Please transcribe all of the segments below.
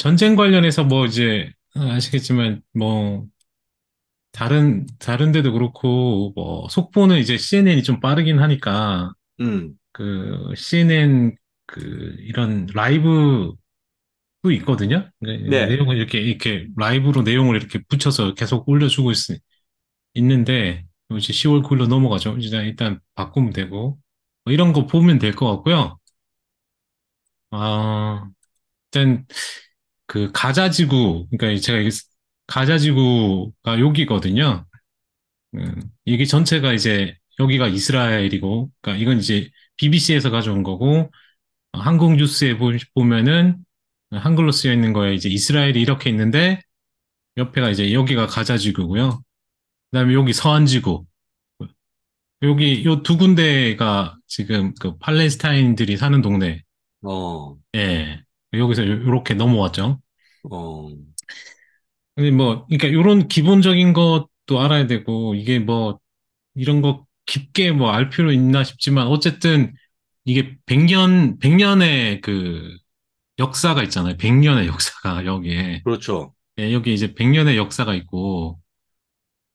전쟁 관련해서 뭐 이제 어, 아시겠지만 뭐 다른 다른 데도 그렇고 뭐 속보는 이제 CNN이 좀 빠르긴 하니까 음. 그 CNN 그 이런 라이브도 있거든요. 그러니까 네. 내용을 이렇게 이렇게 라이브로 내용을 이렇게 붙여서 계속 올려주고 있, 있는데 뭐 이제 10월 9일로 넘어가죠. 일단 일단 바꾸면 되고 뭐 이런 거 보면 될 것 같고요. 아 일단 그 가자지구, 그러니까 제가 이게 가자지구가 여기거든요. 음, 이게 전체가 이제 여기가 이스라엘이고, 그러니까 이건 이제 BBC에서 가져온 거고, 한국 뉴스에 보면은 한글로 쓰여 있는 거에 이제 이스라엘이 이렇게 있는데, 옆에가 이제 여기가 가자지구고요. 그다음에 여기 서안지구, 여기 요 두 군데가 지금 그 팔레스타인들이 사는 동네. 어. 예. 여기서 이렇게 넘어왔죠. 어. 근데 뭐, 그러니까 이런 기본적인 것도 알아야 되고, 이게 뭐, 이런 거 깊게 뭐 알 필요 있나 싶지만, 어쨌든 이게 100년, 100년의 그 역사가 있잖아요. 100년의 역사가 여기에. 그렇죠. 네, 여기 이제 100년의 역사가 있고,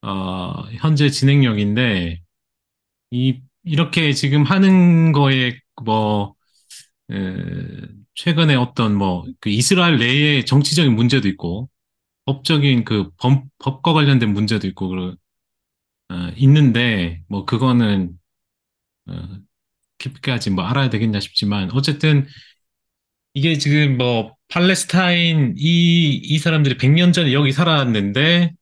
어, 현재 진행형인데, 이, 이렇게 지금 하는 거에 뭐, 최근에 어떤 뭐그 이스라엘 내에 정치적인 문제도 있고 법적인 그 범, 법과 관련된 문제도 있고 그 어, 있는데 뭐 그거는 어, 깊게까지 뭐 알아야 되겠냐 싶지만 어쨌든 이게 지금 뭐 팔레스타인 이 이 사람들이 100년 전에 여기 살았는데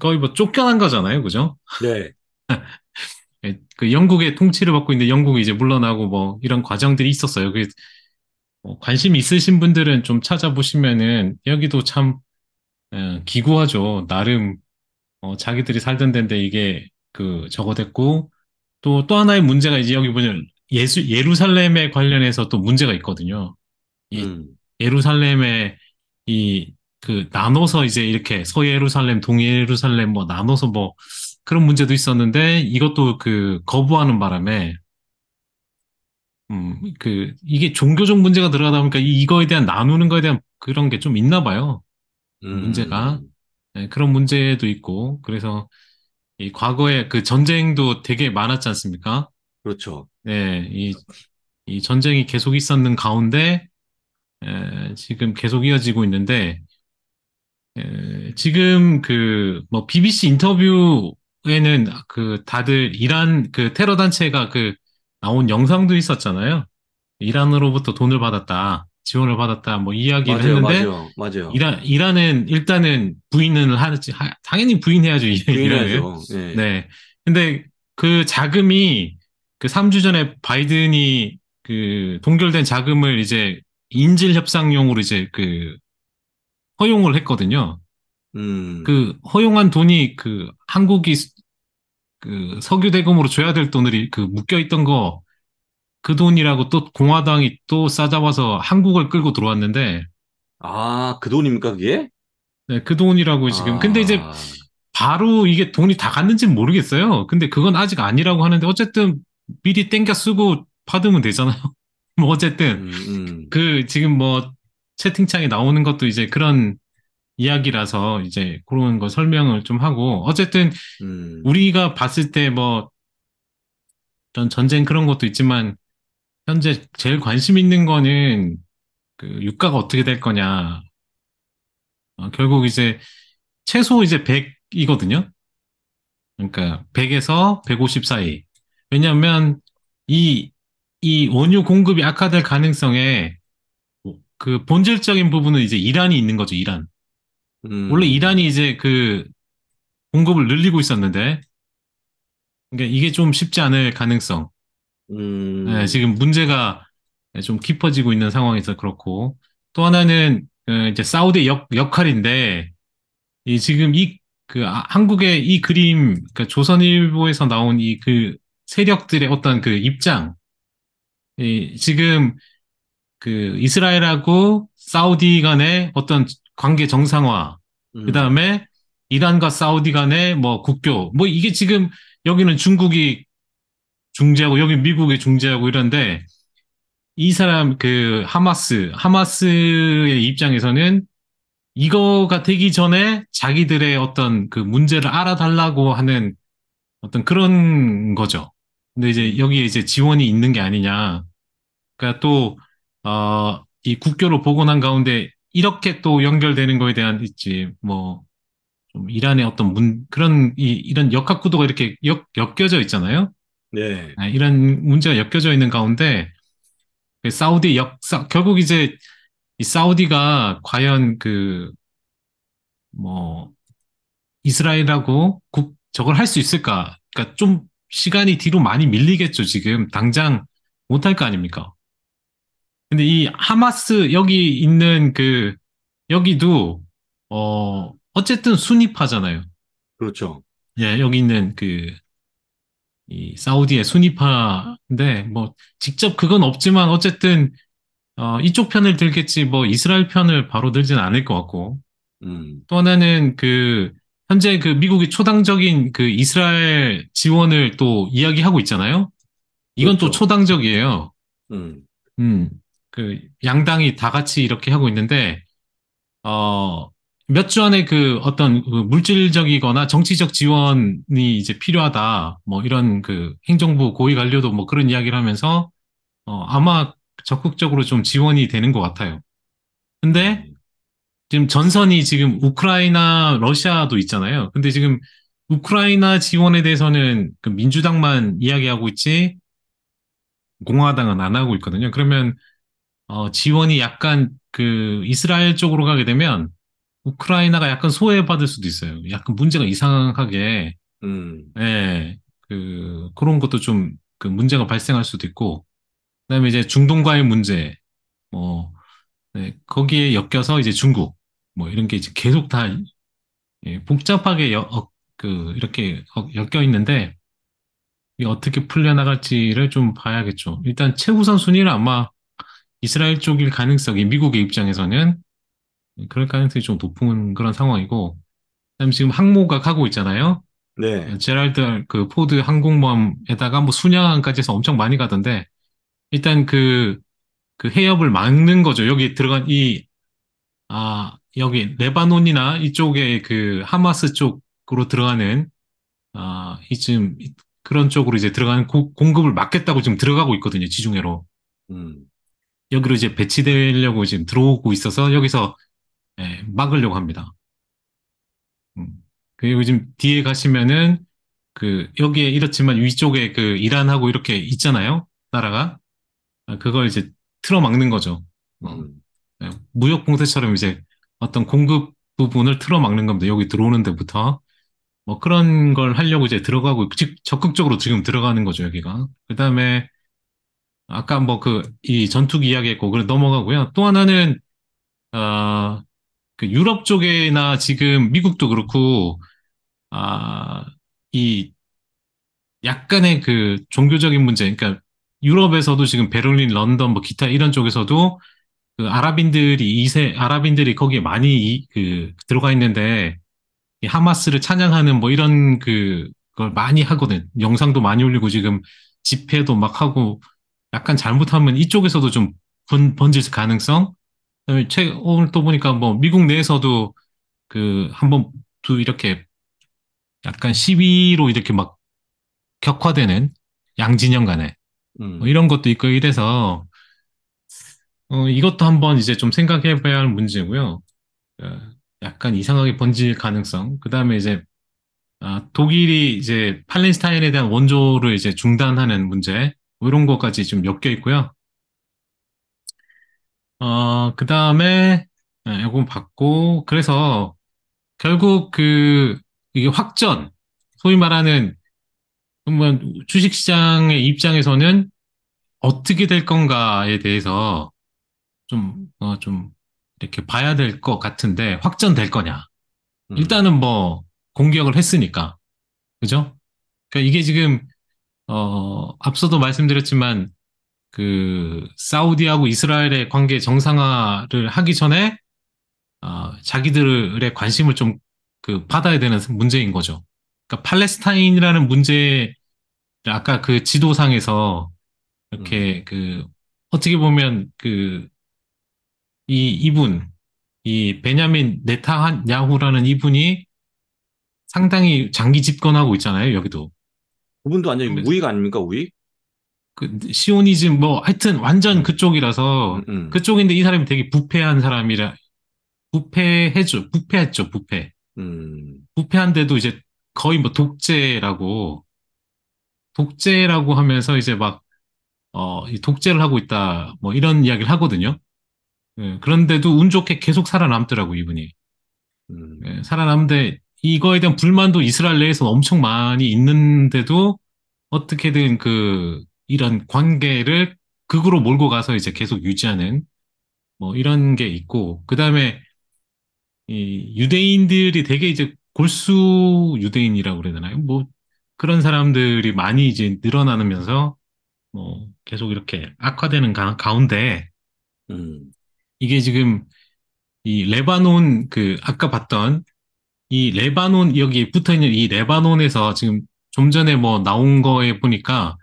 거의 뭐 쫓겨난 거잖아요, 그죠? 네. 그 영국의 통치를 받고 있는데 영국이 이제 물러나고 뭐 이런 과정들이 있었어요. 그 어, 관심 있으신 분들은 좀 찾아보시면은 여기도 참 어, 기구하죠. 나름 어, 자기들이 살던 데인데 이게 그적어 됐고 또 또 하나의 문제가 이제 여기 보면 예수 예루살렘에 관련해서 또 문제가 있거든요. 이 음. 예루살렘에 이 그 나눠서 이제 이렇게 서예루살렘, 동예루살렘 뭐 나눠서 뭐 그런 문제도 있었는데 이것도 그 거부하는 바람에 음, 그, 이게 종교적 문제가 들어가다 보니까 이, 거에 대한 나누는 거에 대한 그런 게 좀 있나 봐요. 음. 문제가. 네, 그런 문제도 있고, 그래서 이 과거에 그 전쟁도 되게 많았지 않습니까? 그렇죠. 네, 이, 이 전쟁이 계속 있었는 가운데, 에, 지금 계속 이어지고 있는데, 에, 지금 그, 뭐, BBC 인터뷰에는 그 다들 이란 그 테러 단체가 그 나온 영상도 있었잖아요. 이란으로부터 돈을 받았다, 지원을 받았다, 뭐 이야기를 맞아요, 했는데 맞아요, 맞아요. 이란 이란은 일단은 부인을 하지 당연히 부인해야죠 이란을. 네. 예. 네. 근데 그 자금이 그 3주 전에 바이든이 그 동결된 자금을 이제 인질 협상용으로 이제 그 허용을 했거든요. 음. 그 허용한 돈이 그 한국이 그 석유 대금으로 줘야 될 돈들이 그 묶여 있던 거 그 돈이라고 또 공화당이 또 싸잡아서 한국을 끌고 들어왔는데 아, 그 돈입니까, 그게? 네, 그 돈이라고 지금. 아... 근데 이제 바로 이게 돈이 다갔는지 모르겠어요. 근데 그건 아직 아니라고 하는데 어쨌든 미리 땡겨 쓰고 받으면 되잖아요. 뭐 어쨌든 음, 음. 그 지금 뭐 채팅창에 나오는 것도 이제 그런 이야기라서 이제 그런 거 설명을 좀 하고 어쨌든 음. 우리가 봤을 때뭐 전쟁 그런 것도 있지만 현재 제일 관심 있는 거는 그 유가가 어떻게 될 거냐. 어, 결국 이제 최소 이제 100이거든요. 그러니까 100에서 150 사이. 왜냐하면 이, 이 원유 공급이 악화될 가능성에 그 본질적인 부분은 이제 이란이 있는 거죠, 이란. 음. 원래 이란이 이제 그 공급을 늘리고 있었는데 그러니까 이게 좀 쉽지 않을 가능성. 음... 네, 지금 문제가 좀 깊어지고 있는 상황에서 그렇고 또 하나는 그 이제 사우디 역, 역할인데 이 지금 이그 아, 한국의 이 그림 그러니까 조선일보에서 나온 이 그 세력들의 어떤 그 입장 이 지금 그 이스라엘하고 사우디 간의 어떤 관계 정상화, 음. 그 다음에 이란과 사우디 간의 뭐 국교, 뭐 이게 지금 여기는 중국이 중재하고 여기 미국이 중재하고 이런데 이 사람 그 하마스 하마스의 입장에서는 이거가 되기 전에 자기들의 어떤 그 문제를 알아달라고 하는 어떤 그런 거죠. 근데 이제 여기에 이제 지원이 있는 게 아니냐. 그러니까 또, 어, 이 국교로 복원한 가운데 이렇게 또 연결되는 거에 대한 있지 뭐좀 이란의 어떤 문 그런 이, 이런 역학 구도가 이렇게 엮, 엮여져 있잖아요. 네. 아, 이런 문제가 엮여져 있는 가운데 그 사우디 역사 결국 이제 이 사우디가 과연 그 뭐 이스라엘하고 국 저걸 할 수 있을까? 그러니까 좀 시간이 뒤로 많이 밀리겠죠 지금 당장 못 할 거 아닙니까? 근데 이 하마스 여기 있는 그 여기도 어 어쨌든 순위파잖아요. 그렇죠. 예, 여기 있는 그이 사우디의 순위파인데 뭐 직접 그건 없지만 어쨌든 어 이쪽 편을 들겠지 뭐 이스라엘 편을 바로 들진 않을 것 같고. 음. 또 하나는 그 현재 그 미국이 초당적인 그 이스라엘 지원을 또 이야기하고 있잖아요. 이건 그렇죠. 또 초당적이에요. 음. 음. 그 양당이 다 같이 이렇게 하고 있는데 어 몇 주 안에 그 어떤 그 물질적이거나 정치적 지원이 이제 필요하다 뭐 이런 그 행정부 고위 관료도 뭐 그런 이야기를 하면서 어 아마 적극적으로 좀 지원이 되는 것 같아요. 근데 지금 전선이 지금 우크라이나 러시아도 있잖아요. 근데 지금 우크라이나 지원에 대해서는 그 민주당만 이야기하고 있지 공화당은 안 하고 있거든요. 그러면 어, 지원이 약간 그 이스라엘 쪽으로 가게 되면 우크라이나가 약간 소외받을 수도 있어요. 약간 문제가 이상하게 음. 예, 그 그런 것도 좀 그 문제가 발생할 수도 있고 그다음에 이제 중동과의 문제 뭐 네, 거기에 엮여서 이제 중국 뭐 이런 게 이제 계속 다 예, 복잡하게 여, 어, 그 이렇게 어, 엮여 있는데 어떻게 풀려나갈지를 좀 봐야겠죠. 일단 최우선 순위는 아마 이스라엘 쪽일 가능성이 미국의 입장에서는 그럴 가능성이 좀 높은 그런 상황이고 그다음 에 지금 항모가가고 있잖아요. 네. 제랄드 그 포드 항공모함에다가 뭐 순양항까지 해서 엄청 많이 가던데 일단 그, 그 해협을 막는 거죠. 여기 들어간 이, 아, 여기 레바논이나 이쪽에 그 하마스 쪽으로 들어가는 아, 이쯤 그런 쪽으로 이제 들어가는 고, 공급을 막겠다고 지금 들어가고 있거든요. 지중해로. 음. 여기로 이제 배치되려고 지금 들어오고 있어서 여기서 예, 막으려고 합니다. 음. 그리고 지금 뒤에 가시면은 그 여기에 이렇지만 위쪽에 그 이란하고 이렇게 있잖아요. 나라가 아, 그걸 이제 틀어 막는 거죠. 예, 무역 봉쇄처럼 이제 어떤 공급 부분을 틀어 막는 겁니다. 여기 들어오는 데부터 뭐 그런 걸 하려고 이제 들어가고 즉 적극적으로 지금 들어가는 거죠 여기가. 그 다음에 아까 뭐 그 이 전투기 이야기했고 그걸 넘어가고요. 또 하나는 아그 어, 유럽 쪽에나 지금 미국도 그렇고 아, 이 약간의 그 종교적인 문제, 그러니까 유럽에서도 지금 베를린, 런던, 뭐 기타 이런 쪽에서도 그 아랍인들이 이세 아랍인들이 거기에 많이 이, 그 들어가 있는데 이 하마스를 찬양하는 뭐 이런 그 걸 많이 하거든. 영상도 많이 올리고 지금 집회도 막 하고 약간 잘못하면 이쪽에서도 좀 번, 번질 가능성. 그다음에 최, 오늘 또 보니까 뭐 미국 내에서도 그 한번 두 이렇게 약간 시위로 이렇게 막 격화되는 양진영 간에 음. 뭐 이런 것도 있고 이래서 어, 이것도 한번 이제 좀 생각해 봐야 할 문제고요. 어, 약간 이상하게 번질 가능성. 그 다음에 이제 아, 독일이 이제 팔레스타인에 대한 원조를 이제 중단하는 문제. 이런 것까지 좀 엮여 있고요. 어, 그 다음에, 예, 요건 받고, 그래서 결국 그, 이게 확전, 소위 말하는, 뭐, 주식시장의 입장에서는 어떻게 될 건가에 대해서 좀, 어, 좀, 이렇게 봐야 될 것 같은데, 확전될 거냐. 음. 일단은 뭐, 공격을 했으니까. 그죠? 그러니까 이게 지금 어, 앞서도 말씀드렸지만 그 사우디하고 이스라엘의 관계 정상화를 하기 전에 어, 자기들의 관심을 좀 그 받아야 되는 문제인 거죠. 그러니까 팔레스타인이라는 문제 를 아까 그 지도상에서 이렇게 음. 그 어떻게 보면 그 이 이분 이 베냐민 네타냐후라는 이분이 상당히 장기 집권하고 있잖아요 여기도 그분도 완전히 음. 우익 아닙니까 우익? 그 시오니즘 뭐 하여튼 완전 음. 그쪽이라서 음, 음. 그쪽인데 이 사람이 되게 부패한 사람이라 부패해줘 부패했죠 부패 음. 부패한데도 이제 거의 뭐 독재라고 독재라고 하면서 이제 막 어, 독재를 하고 있다 뭐 이런 이야기를 하거든요. 예, 그런데도 운 좋게 계속 살아남더라고 이분이 음. 예, 살아남는데 이거에 대한 불만도 이스라엘 내에서 엄청 많이 있는데도 어떻게든 그 이런 관계를 극으로 몰고 가서 이제 계속 유지하는 뭐 이런 게 있고 그다음에 이 유대인들이 되게 이제 골수 유대인이라고 그래야 되나요? 뭐 그런 사람들이 많이 이제 늘어나면서 뭐 계속 이렇게 악화되는 가, 운데 음. 이게 지금 이 레바논 그 아까 봤던 이 레바논 여기 붙어 있는 이 레바논에서 지금 좀 전에 뭐 나온 거에 보니까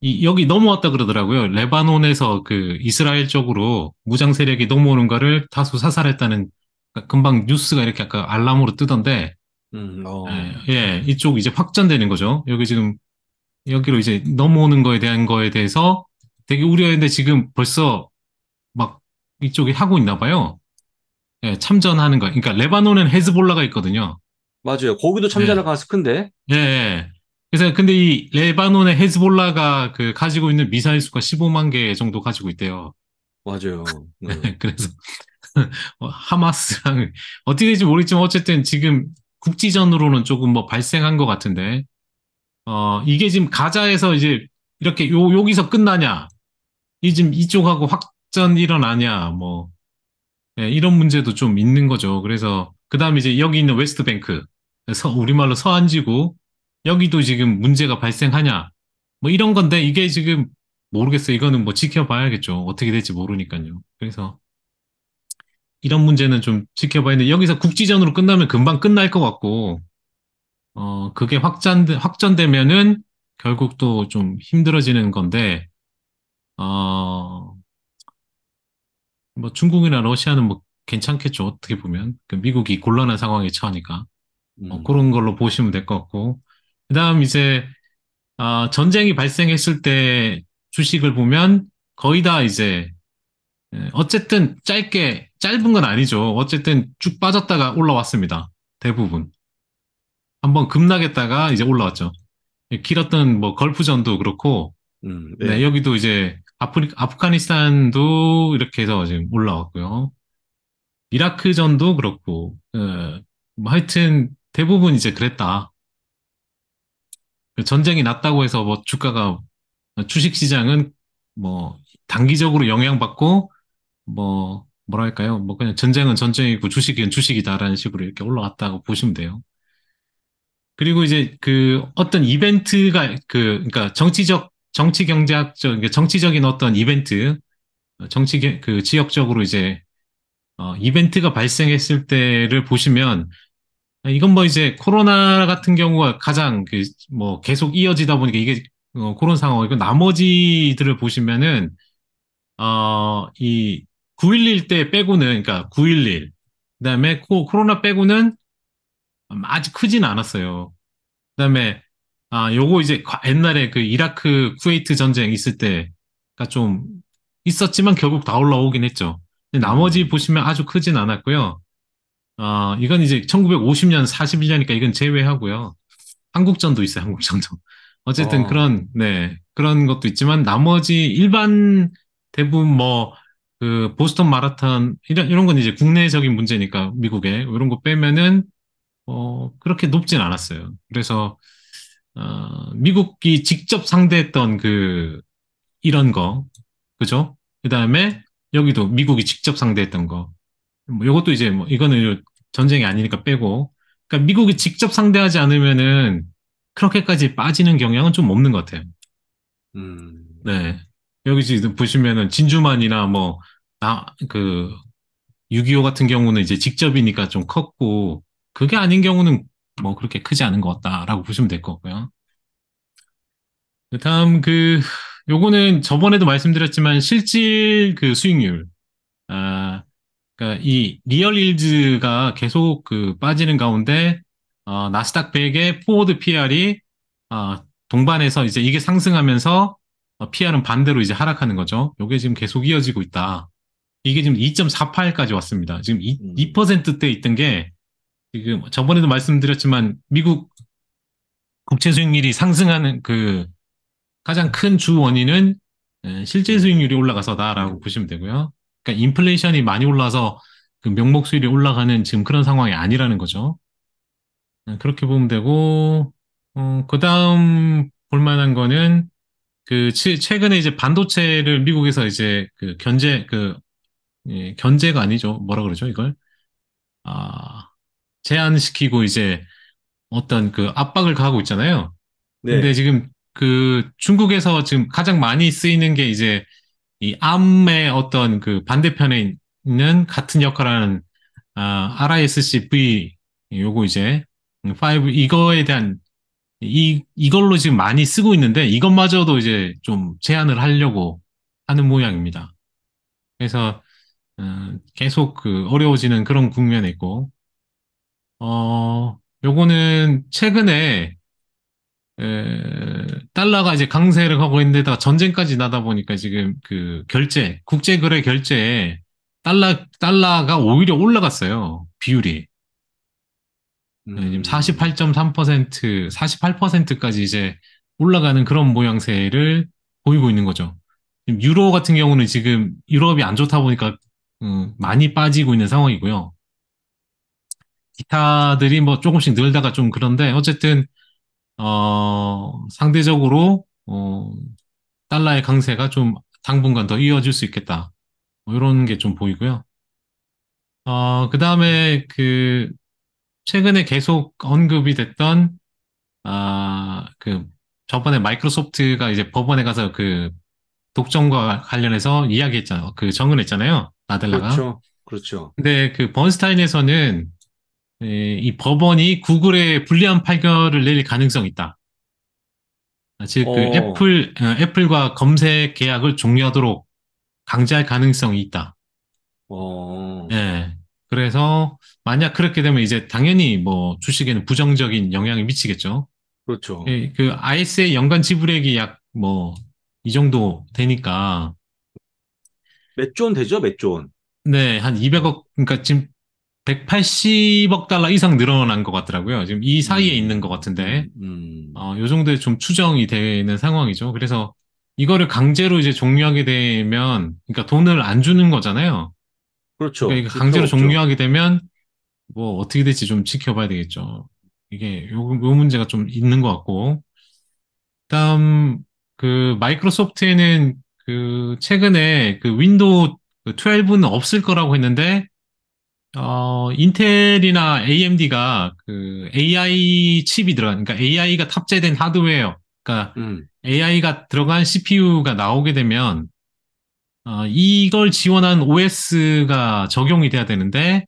이 여기 넘어왔다 그러더라고요. 레바논에서 그 이스라엘 쪽으로 무장 세력이 넘어오는 거를 다수 사살했다는 그 금방 뉴스가 이렇게 아까 알람으로 뜨던데 음, 어. 예, 예, 이쪽 이제 확전되는 거죠. 여기 지금 여기로 이제 넘어오는 거에 대한 거에 대해서 되게 우려했는데 지금 벌써 막 이쪽에 하고 있나 봐요. 예, 참전하는 거. 그러니까 레바논엔 헤즈볼라가 있거든요. 맞아요. 거기도 참전을가서성 예. 큰데. 예, 예. 그래서 근데 이 레바논의 헤즈볼라가 그 가지고 있는 미사일 수가 15만 개 정도 가지고 있대요. 맞아요. 네. 그래서 어, 하마스랑 어떻게 될지 모르겠지만 어쨌든 지금 국지전으로는 조금 뭐 발생한 것 같은데 어 이게 지금 가자에서 이제 이렇게 요 여기서 끝나냐 이 지금 이쪽하고 확전 일어나냐 뭐 예, 이런 문제도 좀 있는 거죠. 그래서 그다음 에 이제 여기 있는 웨스트뱅크, 서, 우리말로 서안지구 여기도 지금 문제가 발생하냐 뭐 이런 건데 이게 지금 모르겠어요. 이거는 뭐 지켜봐야겠죠. 어떻게 될지 모르니까요. 그래서 이런 문제는 좀 지켜봐야 되는데 여기서 국지전으로 끝나면 금방 끝날 것 같고 어 그게 확전 확전되면은 결국 또 좀 힘들어지는 건데 어뭐 중국이나 러시아는 뭐 괜찮겠죠. 어떻게 보면. 그 미국이 곤란한 상황에 처하니까. 뭐 음. 그런 걸로 보시면 될 것 같고. 그 다음 이제, 아, 전쟁이 발생했을 때 주식을 보면 거의 다 이제, 예, 어쨌든 짧게, 짧은 건 아니죠. 어쨌든 쭉 빠졌다가 올라왔습니다. 대부분. 한번 급락했다가 이제 올라왔죠. 예, 길었던 뭐 걸프전도 그렇고, 음, 네. 네, 여기도 이제 아프리, 아프가니스탄도 이렇게 해서 지금 올라왔고요. 이라크전도 그렇고, 어, 뭐 하여튼 대부분 이제 그랬다. 전쟁이 났다고 해서 뭐 주가가 주식 시장은 뭐 단기적으로 영향받고 뭐 뭐랄까요? 뭐 그냥 전쟁은 전쟁이고 주식은 주식이다라는 식으로 이렇게 올라왔다고 보시면 돼요. 그리고 이제 그 어떤 이벤트가 그 그러니까 정치적 정치 경제학적, 그러니까 정치적인 어떤 이벤트, 정치, 그 지역적으로 이제, 어, 이벤트가 발생했을 때를 보시면, 이건 뭐 이제 코로나 같은 경우가 가장 그, 뭐 계속 이어지다 보니까 이게, 어, 그런 상황이고, 나머지들을 보시면은, 어, 이 9.11 때 빼고는, 그러니까 9.11, 그 다음에 코로나 빼고는 아직 크진 않았어요. 그 다음에 아, 요거 이제 옛날에 그 이라크 쿠웨이트 전쟁 있을 때가 좀 있었지만 결국 다 올라오긴 했죠. 근데 나머지 음. 보시면 아주 크진 않았고요. 아, 이건 이제 1950년 41년이니까 이건 제외하고요. 한국전도 있어요, 한국전도. 어쨌든 어. 그런, 네, 그런 것도 있지만 나머지 일반 대부분 뭐, 그 보스턴 마라탄 이런, 이런 건 이제 국내적인 문제니까 미국에 이런 거 빼면은, 어, 그렇게 높진 않았어요. 그래서 어, 미국이 직접 상대했던 그 이런 거 그죠? 그 다음에 여기도 미국이 직접 상대했던 거. 뭐 이것도 이제 뭐 이거는 전쟁이 아니니까 빼고. 그러니까 미국이 직접 상대하지 않으면은 그렇게까지 빠지는 경향은 좀 없는 것 같아요. 음. 네. 여기 지금 보시면은 진주만이나 뭐, 나, 그, 6.25 같은 경우는 이제 직접이니까 좀 컸고, 그게 아닌 경우는 뭐 그렇게 크지 않은 것 같다라고 보시면 될 것같고요 네, 다음 그 요거는 저번에도 말씀드렸지만 실질 그 수익률 아 그러니까 이 리얼 일즈가 계속 그 빠지는 가운데 어, 나스닥 100의 포워드 PR이 어, 동반해서 이제 이게 상승하면서 어, PR은 반대로 이제 하락하는 거죠. 요게 지금 계속 이어지고 있다. 이게 지금 2.48까지 왔습니다. 지금 2%대 음. 있던 게 지금 저번에도 말씀드렸지만 미국 국채 수익률이 상승하는 그 가장 큰 주 원인은 실제 수익률이 올라가서다라고 보시면 되고요. 그러니까 인플레이션이 많이 올라서 그 명목 수익이 올라가는 지금 그런 상황이 아니라는 거죠. 그렇게 보면 되고 어, 그 다음 볼만한 거는 그 치, 최근에 이제 반도체를 미국에서 이제 그 견제 그 예, 견제가 아니죠 뭐라 그러죠 이걸 아 제한시키고 이제 어떤 그 압박을 가하고 있잖아요. 네. 근데 지금 그 중국에서 지금 가장 많이 쓰이는 게 이제 이 암의 어떤 그 반대편에 있는 같은 역할하는 아, RISC-V 요거 이제 5 이거에 대한 이 이걸로 지금 많이 쓰고 있는데 이것마저도 이제 좀 제한을 하려고 하는 모양입니다. 그래서 어, 계속 그 어려워지는 그런 국면에 있고 어, 요거는 최근에 에, 달러가 이제 강세를 하고 있는데다가 전쟁까지 나다 보니까 지금 그 결제, 국제 거래 결제에 달러, 달러가 오히려 올라갔어요. 비율이. 네, 지금 음. 48.3%, 48%까지 이제 올라가는 그런 모양새를 보이고 있는 거죠. 유로 같은 경우는 지금 유럽이 안 좋다 보니까 음, 많이 빠지고 있는 상황이고요. 기타들이 뭐 조금씩 늘다가 좀 그런데 어쨌든 어 상대적으로 어 달러의 강세가 좀 당분간 더 이어질 수 있겠다. 뭐 이런 게 좀 보이고요. 어, 그 다음에 그 최근에 계속 언급이 됐던 아, 그 저번에 마이크로소프트가 이제 법원에 가서 그 독점과 관련해서 이야기했잖아요. 그 정은했잖아요. 나델라가. 그렇죠. 그렇죠. 근데 그 번스타인에서는 예, 이 법원이 구글에 불리한 판결을 내릴 가능성이 있다. 즉, 그 어. 애플, 어, 애플과 검색 계약을 종료하도록 강제할 가능성이 있다. 오. 어. 예. 그래서 만약 그렇게 되면 이제 당연히 뭐 주식에는 부정적인 영향을 미치겠죠. 그렇죠. 예, 그 IS의 연간 지불액이 약 뭐 이 정도 되니까 몇 조원 되죠, 몇 조원? 네, 한 200억. 그러니까 지금 180억 달러 이상 늘어난 것 같더라고요. 지금 이 사이에 음. 있는 것 같은데, 음. 음. 어, 요 정도에 좀 추정이 되는 상황이죠. 그래서 이거를 강제로 이제 종료하게 되면, 그러니까 돈을 안 주는 거잖아요. 그렇죠. 그러니까 강제로 종료하게 되면, 뭐 어떻게 될지 좀 지켜봐야 되겠죠. 이게 요, 요 문제가 좀 있는 것 같고. 다음, 그 마이크로소프트에는 그 최근에 그 윈도우 12는 그 없을 거라고 했는데, 어, 인텔이나 AMD가 그 AI 칩이 들어간, 그러니까 AI가 탑재된 하드웨어, 그러니까 음. AI가 들어간 CPU가 나오게 되면 어, 이걸 지원한 OS가 적용이 돼야 되는데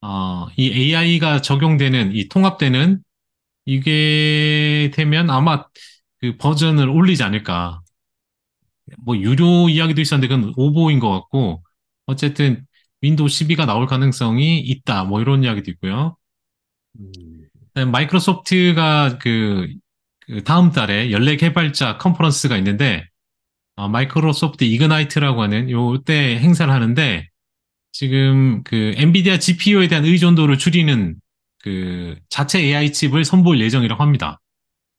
어, 이 AI가 적용되는 이 통합되는 이게 되면 아마 그 버전을 올리지 않을까. 뭐 유료 이야기도 있었는데 그건 오보인 것 같고 어쨌든 윈도우 12가 나올 가능성이 있다. 뭐 이런 이야기도 있고요. 음. 마이크로소프트가 그, 그, 다음 달에 연례 개발자 컨퍼런스가 있는데 어, 마이크로소프트 이그나이트라고 하는 요 때 행사를 하는데 지금 그 엔비디아 GPU에 대한 의존도를 줄이는 그 자체 AI 칩을 선보일 예정이라고 합니다.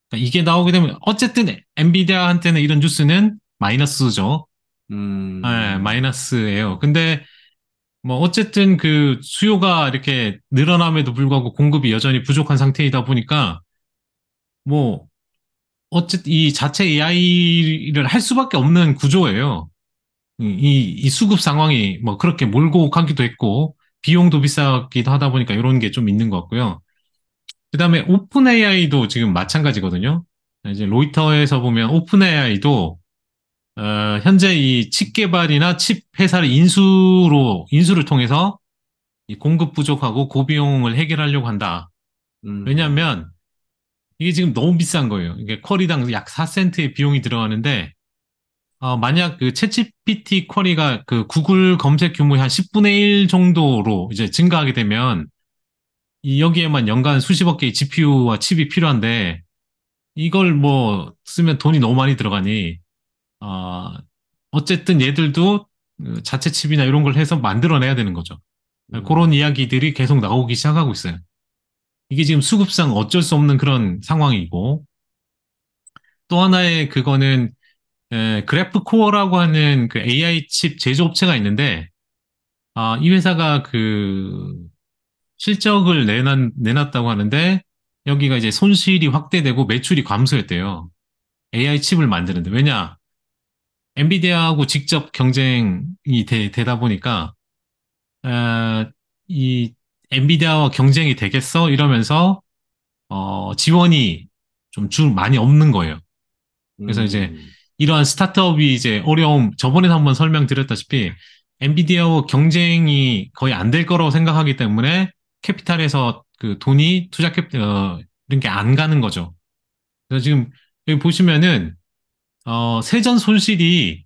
그러니까 이게 나오게 되면 어쨌든 엔비디아한테는 이런 뉴스는 마이너스죠. 음. 네, 마이너스예요. 근데 뭐 어쨌든 그 수요가 이렇게 늘어남에도 불구하고 공급이 여전히 부족한 상태이다 보니까 뭐 어쨌든 이 자체 AI를 할 수밖에 없는 구조예요. 이, 이 수급 상황이 뭐 그렇게 몰고 가기도 했고 비용도 비싸기도 하다 보니까 이런 게 좀 있는 것 같고요. 그 다음에 오픈 AI도 지금 마찬가지거든요. 이제 로이터에서 보면 오픈 AI도 어, 현재 이 칩 개발이나 칩 회사를 인수로 인수를 통해서 이 공급 부족하고 고비용을 해결하려고 한다. 음. 왜냐하면 이게 지금 너무 비싼 거예요. 이게 쿼리당 약 4센트의 비용이 들어가는데 어, 만약 그 챗GPT 쿼리가 그 구글 검색 규모의 한 10분의 1 정도로 이제 증가하게 되면 이 여기에만 연간 수십억 개의 GPU와 칩이 필요한데 이걸 뭐 쓰면 돈이 너무 많이 들어가니 어, 쨌든 얘들도 자체 칩이나 이런 걸 해서 만들어내야 되는 거죠. 음. 그런 이야기들이 계속 나오기 시작하고 있어요. 이게 지금 수급상 어쩔 수 없는 그런 상황이고 또 하나의 그거는 에, 그래프 코어라고 하는 그 AI 칩 제조업체가 있는데 아, 이 회사가 그 실적을 내놨, 내놨다고 하는데 여기가 이제 손실이 확대되고 매출이 감소했대요. AI 칩을 만드는데 왜냐 엔비디아하고 직접 경쟁이 되, 되다 보니까 어, 이 엔비디아와 경쟁이 되겠어 이러면서 어, 지원이 좀 줄 많이 없는 거예요. 그래서 음. 이제 이러한 스타트업이 이제 어려움 저번에도 한 번 설명드렸다시피 엔비디아와 경쟁이 거의 안 될 거라고 생각하기 때문에 캐피탈에서 그 돈이 투자 캡피 어, 이런 게 안 가는 거죠. 그래서 지금 여기 보시면은 어, 세전 손실이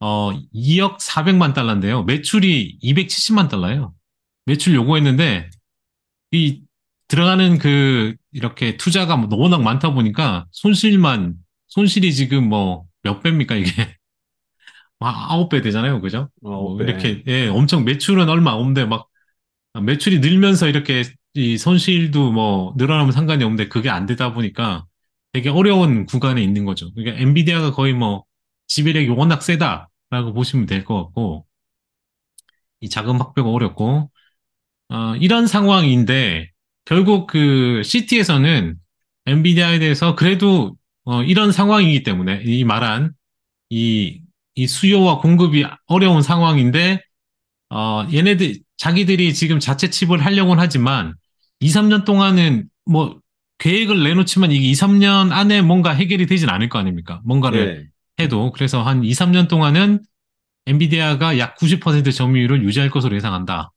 어, 2억 400만 달러인데요. 매출이 270만 달러예요. 매출 요구했는데 이 들어가는 그 이렇게 투자가 뭐 워낙 많다 보니까 손실만 손실이 지금 뭐 몇 배입니까 이게 아, 아홉 배 되잖아요, 그죠? 어, 이렇게 예, 엄청 매출은 얼마 없는데 막 매출이 늘면서 이렇게 이 손실도 뭐 늘어나면 상관이 없는데 그게 안 되다 보니까 되게 어려운 구간에 있는 거죠. 그러니까 엔비디아가 거의 뭐 지배력이 워낙 세다라고 보시면 될 것 같고 이 자금 확보가 어렵고 어, 이런 상황인데 결국 그 시티에서는 엔비디아에 대해서 그래도 어, 이런 상황이기 때문에 이 말한 이, 이 수요와 공급이 어려운 상황인데 어, 얘네들 자기들이 지금 자체 칩을 하려고는 하지만 2, 3년 동안은 뭐 계획을 내놓지만 이게 2, 3년 안에 뭔가 해결이 되진 않을 거 아닙니까? 뭔가를 네. 해도. 그래서 한 2, 3년 동안은 엔비디아가 약 90% 점유율을 유지할 것으로 예상한다.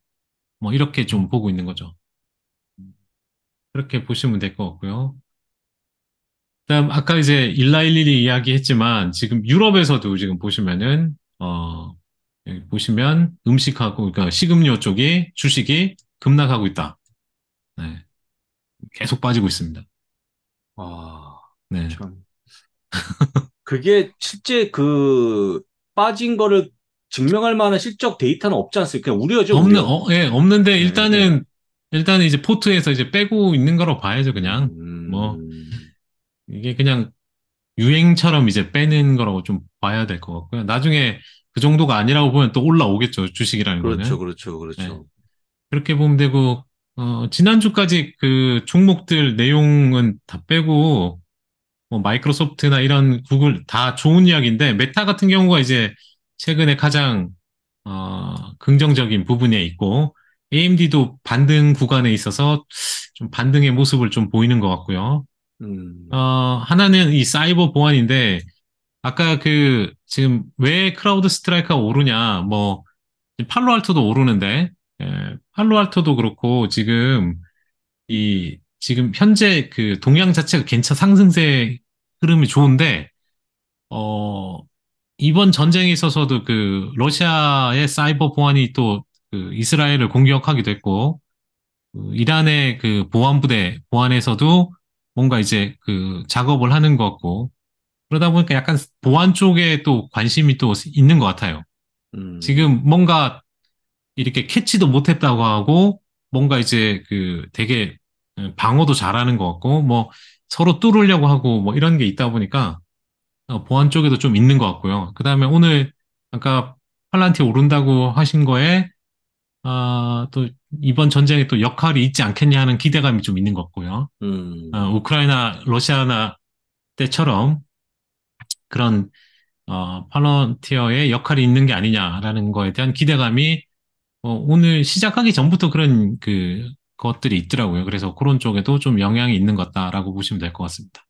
뭐 이렇게 좀 보고 있는 거죠. 그렇게 보시면 될 것 같고요. 그다음 아까 이제 일라일리리 이야기했지만 지금 유럽에서도 지금 보시면은 어 여기 보시면 음식하고 그러니까 식음료 쪽이 주식이 급락하고 있다. 네. 계속 빠지고 있습니다. 아, 네. 참. 그게 실제 그 빠진 거를 증명할 만한 실적 데이터는 없지 않습니까? 그냥 우려죠. 없는, 우려. 어, 예, 없는데 네, 일단은 네. 일단은 이제 포트에서 이제 빼고 있는 거로 봐야죠, 그냥. 음... 뭐, 이게 그냥 유행처럼 이제 빼는 거라고 좀 봐야 될 것 같고요. 나중에 그 정도가 아니라고 보면 또 올라오겠죠, 주식이라는 그렇죠, 거는. 그렇죠, 그렇죠, 그렇죠. 네. 그렇게 보면 되고, 어, 지난주까지 그 종목들 내용은 다 빼고 뭐 마이크로소프트나 이런 구글 다 좋은 이야기인데 메타 같은 경우가 이제 최근에 가장 어, 긍정적인 부분에 있고 AMD도 반등 구간에 있어서 좀 반등의 모습을 좀 보이는 것 같고요. 음. 어, 하나는 이 사이버 보안인데 아까 그 지금 왜 크라우드 스트라이크가 오르냐 뭐 팔로알토도 오르는데 예, 팔로알토도 그렇고 지금 이 지금 현재 그 동향 자체가 괜찮 상승세 흐름이 좋은데 어 이번 전쟁에 있어서도 그 러시아의 사이버 보안이 또 그 이스라엘을 공격하기도 했고 그 이란의 그 보안 부대 보안에서도 뭔가 이제 그 작업을 하는 것 같고 그러다 보니까 약간 보안 쪽에 또 관심이 또 있는 것 같아요. 음. 지금 뭔가 이렇게 캐치도 못했다고 하고 뭔가 이제 그 되게 음, 방어도 잘하는 것 같고 뭐 서로 뚫으려고 하고 뭐 이런 게 있다 보니까 어, 보안 쪽에도 좀 있는 것 같고요. 그 다음에 오늘 아까 팔란티 오른다고 하신 거에 아, 또 이번 전쟁에 또 역할이 있지 않겠냐 하는 기대감이 좀 있는 것 같고요. 음. 어, 우크라이나 러시아나 때처럼 그런 어, 팔런티어의 역할이 있는 게 아니냐라는 거에 대한 기대감이 어, 오늘 시작하기 전부터 그런 그 것들이 있더라고요. 그래서 그런 쪽에도 좀 영향이 있는 것 같다라고 보시면 될 것 같습니다.